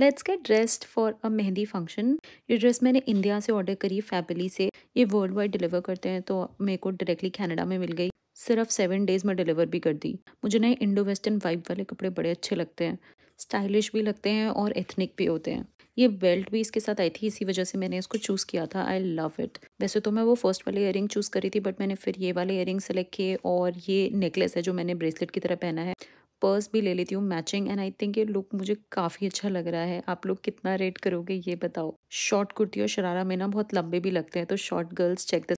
let's get dressed for a mehndi function ये dress मैंने India से ऑर्डर करी फैमिली से ये वर्ल्ड वाइड डिलीवर करते हैं तो मेरे को डायरेक्टली कनाडा में मिल गई सिर्फ सेवन डेज़ में डिलीवर भी कर दी मुझे नए इंडो वेस्टर्न वाइब वाले कपड़े बड़े अच्छे लगते हैं स्टाइलिश भी लगते हैं और एथनिक भी होते हैं ये बेल्ट भी इसके साथ आई थी इसी वजह से मैंने इसको चूज़ किया था आई लव इट वैसे तो मैं वो फर्स्ट वाले इयर चूज़ करी थी बट मैंने फिर ये वाले इयर सेलेक्ट किए और ये नेकलेस है जो मैंने ब्रेसलेट की तरह पहना है पर्स भी ले लेती हूँ मैचिंग एंड आई थिंक ये लुक मुझे काफ़ी अच्छा लग रहा है आप लोग कितना रेट करोगे ये बताओ शॉर्ट कुर्ती और शरारा में ना बहुत लंबे भी लगते हैं तो शॉर्ट गर्ल्स चेक द